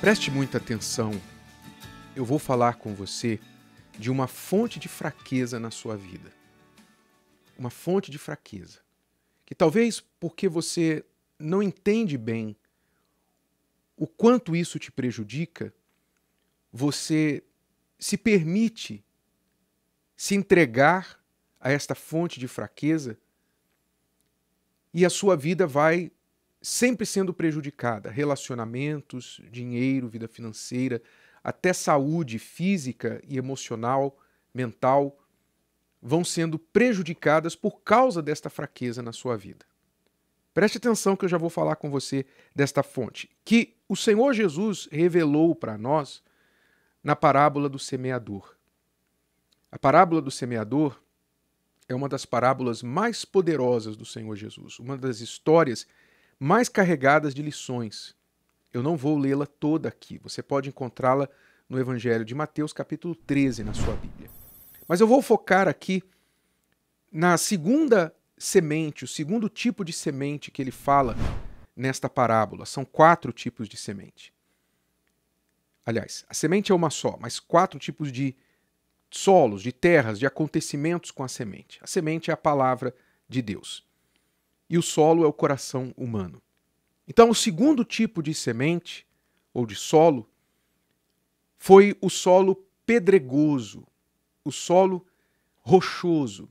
Preste muita atenção. Eu vou falar com você de uma fonte de fraqueza na sua vida. Uma fonte de fraqueza. Que talvez porque você não entende bem o quanto isso te prejudica, você se permite se entregar a esta fonte de fraqueza e a sua vida vai sempre sendo prejudicada. Relacionamentos, dinheiro, vida financeira, até saúde física e emocional, mental, vão sendo prejudicadas por causa desta fraqueza na sua vida. Preste atenção que eu já vou falar com você desta fonte, que o Senhor Jesus revelou para nós na parábola do semeador. A parábola do semeador é uma das parábolas mais poderosas do Senhor Jesus, uma das histórias mais carregadas de lições. Eu não vou lê-la toda aqui. Você pode encontrá-la no Evangelho de Mateus, capítulo 13, na sua Bíblia. Mas eu vou focar aqui na segunda semente, o segundo tipo de semente que ele fala nesta parábola. São quatro tipos de semente. Aliás, a semente é uma só, mas quatro tipos de solos, de terras, de acontecimentos com a semente. A semente é a palavra de Deus e o solo é o coração humano. Então, o segundo tipo de semente, ou de solo, foi o solo pedregoso, o solo rochoso.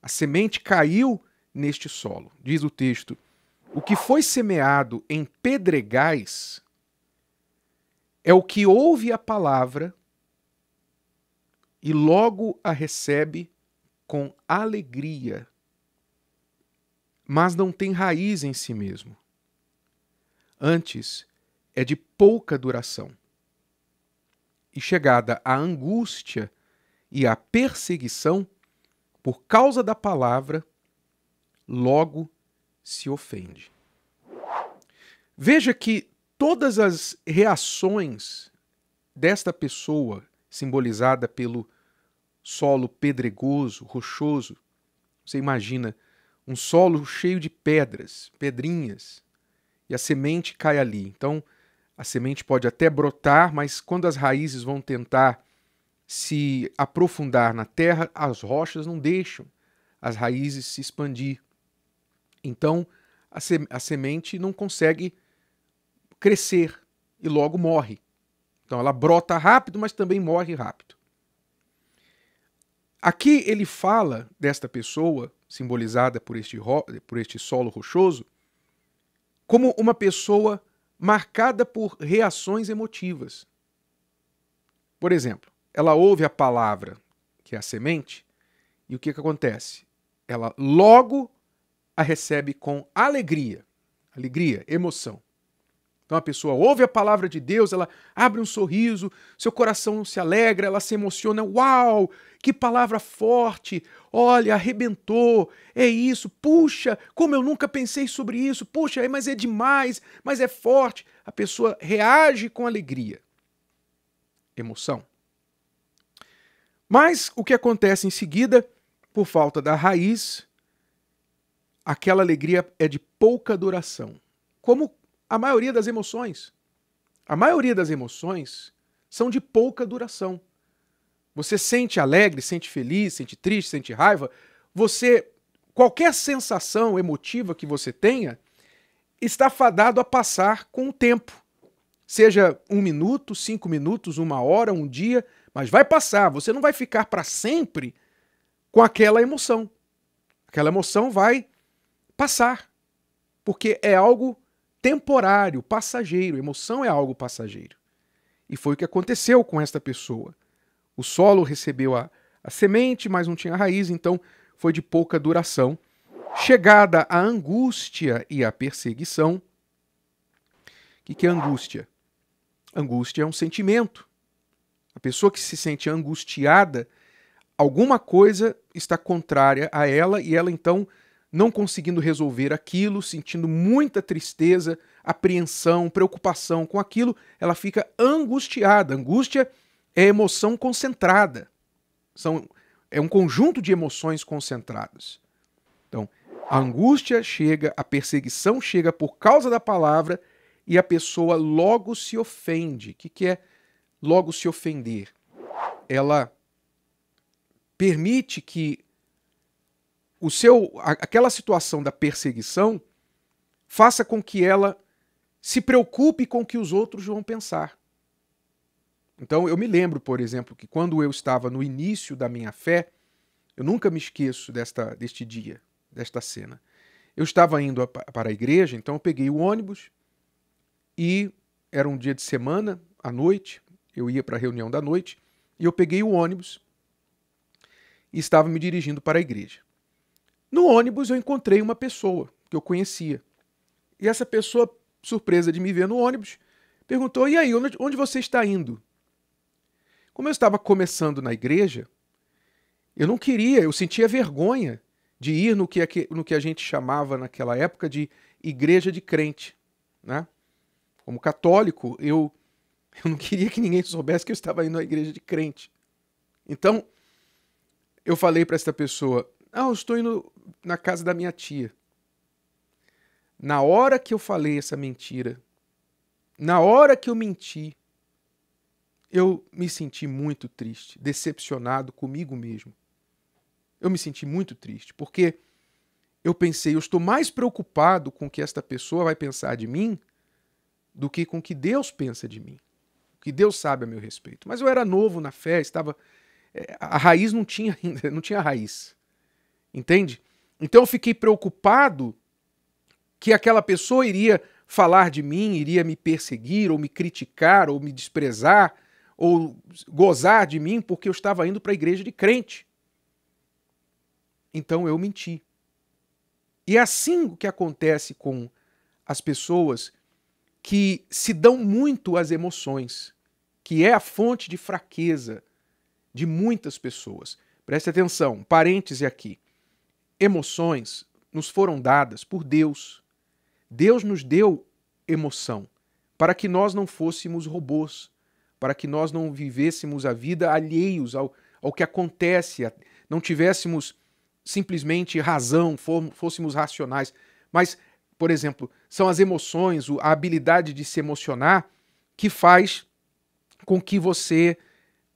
A semente caiu neste solo. Diz o texto: O que foi semeado em pedregais é o que ouve a palavra e logo a recebe com alegria mas não tem raiz em si mesmo. Antes, é de pouca duração. E chegada à angústia e à perseguição, por causa da palavra, logo se ofende. Veja que todas as reações desta pessoa, simbolizada pelo solo pedregoso, rochoso, você imagina um solo cheio de pedras, pedrinhas, e a semente cai ali. Então, a semente pode até brotar, mas quando as raízes vão tentar se aprofundar na terra, as rochas não deixam as raízes se expandir. Então, a, se a semente não consegue crescer e logo morre. Então, ela brota rápido, mas também morre rápido. Aqui ele fala desta pessoa, simbolizada por este, por este solo rochoso, como uma pessoa marcada por reações emotivas. Por exemplo, ela ouve a palavra, que é a semente, e o que, que acontece? Ela logo a recebe com alegria, alegria, emoção. Então a pessoa ouve a palavra de Deus, ela abre um sorriso, seu coração se alegra, ela se emociona. Uau, que palavra forte! Olha, arrebentou! É isso! Puxa, como eu nunca pensei sobre isso! Puxa, é, mas é demais! Mas é forte! A pessoa reage com alegria. Emoção. Mas o que acontece em seguida, por falta da raiz, aquela alegria é de pouca duração. Como a maioria das emoções. A maioria das emoções são de pouca duração. Você sente alegre, sente feliz, sente triste, sente raiva. Você, qualquer sensação emotiva que você tenha, está fadado a passar com o tempo. Seja um minuto, cinco minutos, uma hora, um dia, mas vai passar. Você não vai ficar para sempre com aquela emoção. Aquela emoção vai passar, porque é algo temporário, passageiro. Emoção é algo passageiro. E foi o que aconteceu com esta pessoa. O solo recebeu a, a semente, mas não tinha raiz, então foi de pouca duração. Chegada a angústia e a perseguição. O que, que é angústia? Angústia é um sentimento. A pessoa que se sente angustiada, alguma coisa está contrária a ela e ela então não conseguindo resolver aquilo, sentindo muita tristeza, apreensão, preocupação com aquilo, ela fica angustiada. Angústia é emoção concentrada. São, é um conjunto de emoções concentradas. Então, a angústia chega, a perseguição chega por causa da palavra e a pessoa logo se ofende. O que, que é logo se ofender? Ela permite que o seu, aquela situação da perseguição faça com que ela se preocupe com o que os outros vão pensar. Então, eu me lembro, por exemplo, que quando eu estava no início da minha fé, eu nunca me esqueço desta, deste dia, desta cena. Eu estava indo para a igreja, então eu peguei o ônibus e era um dia de semana, à noite, eu ia para a reunião da noite, e eu peguei o ônibus e estava me dirigindo para a igreja. No ônibus eu encontrei uma pessoa que eu conhecia. E essa pessoa, surpresa de me ver no ônibus, perguntou: E aí, onde você está indo? Como eu estava começando na igreja, eu não queria, eu sentia vergonha de ir no que, é no que a gente chamava naquela época de igreja de crente. Né? Como católico, eu, eu não queria que ninguém soubesse que eu estava indo à igreja de crente. Então, eu falei para esta pessoa: ah, eu estou indo na casa da minha tia. Na hora que eu falei essa mentira, na hora que eu menti, eu me senti muito triste, decepcionado comigo mesmo. Eu me senti muito triste, porque eu pensei, eu estou mais preocupado com o que esta pessoa vai pensar de mim do que com o que Deus pensa de mim, o que Deus sabe a meu respeito. Mas eu era novo na fé, estava eh, a raiz não tinha ainda, não tinha raiz. Entende? Então eu fiquei preocupado que aquela pessoa iria falar de mim, iria me perseguir, ou me criticar, ou me desprezar, ou gozar de mim porque eu estava indo para a igreja de crente. Então eu menti. E é assim o que acontece com as pessoas que se dão muito às emoções, que é a fonte de fraqueza de muitas pessoas. Preste atenção, parêntese aqui emoções nos foram dadas por Deus. Deus nos deu emoção para que nós não fôssemos robôs, para que nós não vivêssemos a vida alheios ao, ao que acontece, não tivéssemos simplesmente razão, fôssemos racionais. Mas, por exemplo, são as emoções, a habilidade de se emocionar que faz com que você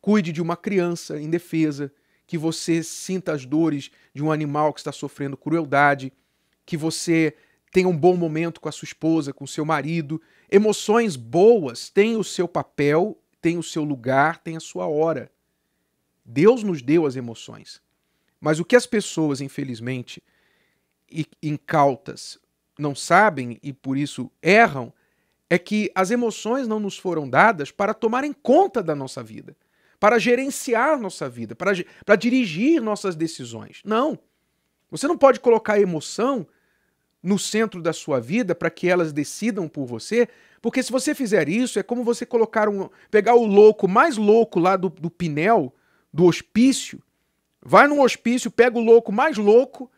cuide de uma criança indefesa, que você sinta as dores de um animal que está sofrendo crueldade, que você tenha um bom momento com a sua esposa, com o seu marido. Emoções boas têm o seu papel, têm o seu lugar, têm a sua hora. Deus nos deu as emoções. Mas o que as pessoas, infelizmente, incautas, não sabem e por isso erram, é que as emoções não nos foram dadas para tomarem conta da nossa vida para gerenciar nossa vida, para, para dirigir nossas decisões. Não. Você não pode colocar emoção no centro da sua vida para que elas decidam por você, porque se você fizer isso, é como você colocar um. pegar o louco mais louco lá do, do pinel, do hospício, vai num hospício, pega o louco mais louco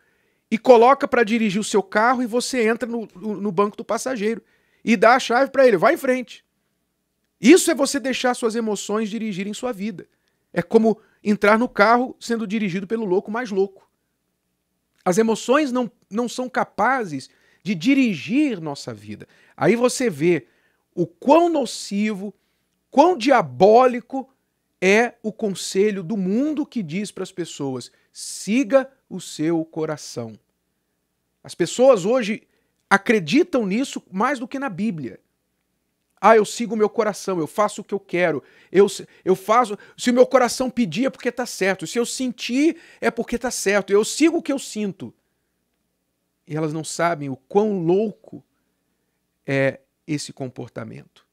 e coloca para dirigir o seu carro e você entra no, no banco do passageiro e dá a chave para ele, vai em frente. Isso é você deixar suas emoções dirigirem sua vida. É como entrar no carro sendo dirigido pelo louco mais louco. As emoções não, não são capazes de dirigir nossa vida. Aí você vê o quão nocivo, quão diabólico é o conselho do mundo que diz para as pessoas: siga o seu coração. As pessoas hoje acreditam nisso mais do que na Bíblia. Ah, eu sigo o meu coração, eu faço o que eu quero. Eu, eu faço. Se o meu coração pedir é porque está certo. Se eu sentir é porque está certo. Eu sigo o que eu sinto. E elas não sabem o quão louco é esse comportamento.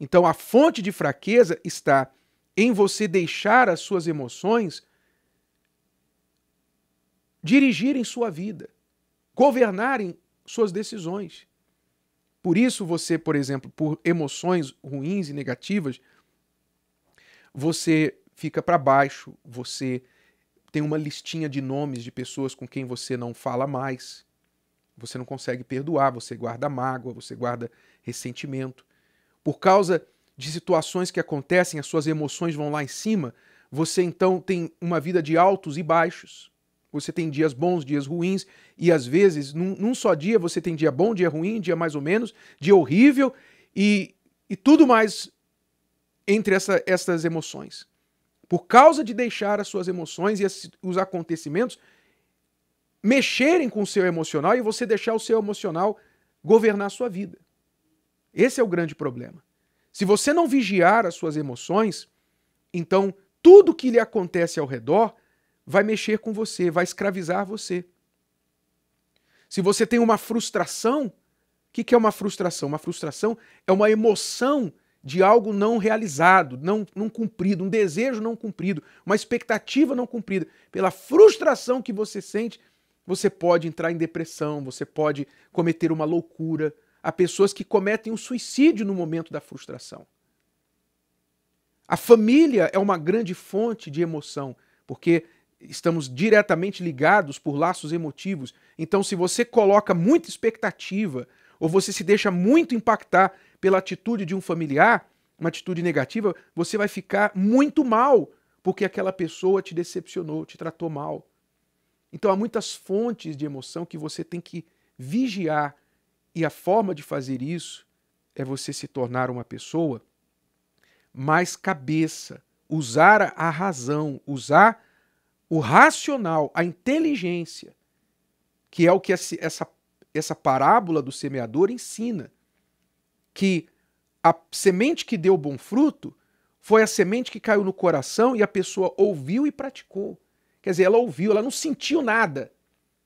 Então a fonte de fraqueza está em você deixar as suas emoções dirigirem sua vida, governarem suas decisões. Por isso você, por exemplo, por emoções ruins e negativas, você fica para baixo, você tem uma listinha de nomes de pessoas com quem você não fala mais. Você não consegue perdoar, você guarda mágoa, você guarda ressentimento. Por causa de situações que acontecem, as suas emoções vão lá em cima, você então tem uma vida de altos e baixos. Você tem dias bons, dias ruins, e às vezes, num, num, só dia, você tem dia bom, dia ruim, dia mais ou menos, dia horrível e, e tudo mais entre essa, essas emoções. Por causa de deixar as suas emoções e as, os acontecimentos mexerem com o seu emocional e você deixar o seu emocional governar a sua vida. Esse é o grande problema. Se você não vigiar as suas emoções, então tudo que lhe acontece ao redor vai mexer com você, vai escravizar você. Se você tem uma frustração, o que, que é uma frustração? Uma frustração é uma emoção de algo não realizado, não, não cumprido, um desejo não cumprido, uma expectativa não cumprida. Pela frustração que você sente, você pode entrar em depressão, você pode cometer uma loucura. Há pessoas que cometem um suicídio no momento da frustração. A família é uma grande fonte de emoção, porque estamos diretamente ligados por laços emotivos. Então, se você coloca muita expectativa ou você se deixa muito impactar pela atitude de um familiar, uma atitude negativa, você vai ficar muito mal porque aquela pessoa te decepcionou, te tratou mal. Então, há muitas fontes de emoção que você tem que vigiar, e a forma de fazer isso é você se tornar uma pessoa mais cabeça, usar a razão, usar o racional, a inteligência, que é o que essa, essa parábola do semeador ensina, que a semente que deu bom fruto foi a semente que caiu no coração e a pessoa ouviu e praticou. Quer dizer, ela ouviu, ela não sentiu nada.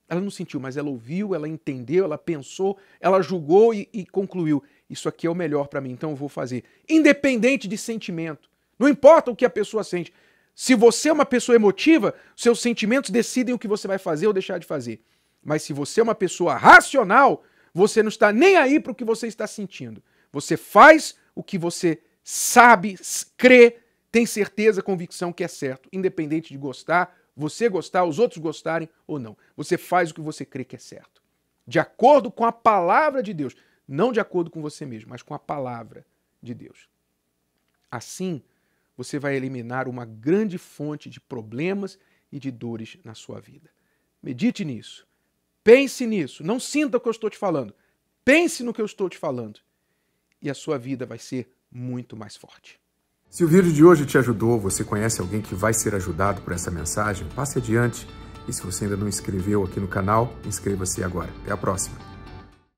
Ela não sentiu, mas ela ouviu, ela entendeu, ela pensou, ela julgou e, e concluiu. Isso aqui é o melhor para mim, então eu vou fazer. Independente de sentimento. Não importa o que a pessoa sente. Se você é uma pessoa emotiva, seus sentimentos decidem o que você vai fazer ou deixar de fazer. Mas se você é uma pessoa racional, você não está nem aí para o que você está sentindo. Você faz o que você sabe, crê, tem certeza, convicção que é certo, independente de gostar, você gostar, os outros gostarem ou não. Você faz o que você crê que é certo. De acordo com a palavra de Deus. Não de acordo com você mesmo, mas com a palavra de Deus. Assim, você vai eliminar uma grande fonte de problemas e de dores na sua vida. Medite nisso. Pense nisso. Não sinta o que eu estou te falando. Pense no que eu estou te falando. E a sua vida vai ser muito mais forte. Se o vídeo de hoje te ajudou, você conhece alguém que vai ser ajudado por essa mensagem, passe adiante. E se você ainda não inscreveu aqui no canal, inscreva-se agora. Até a próxima.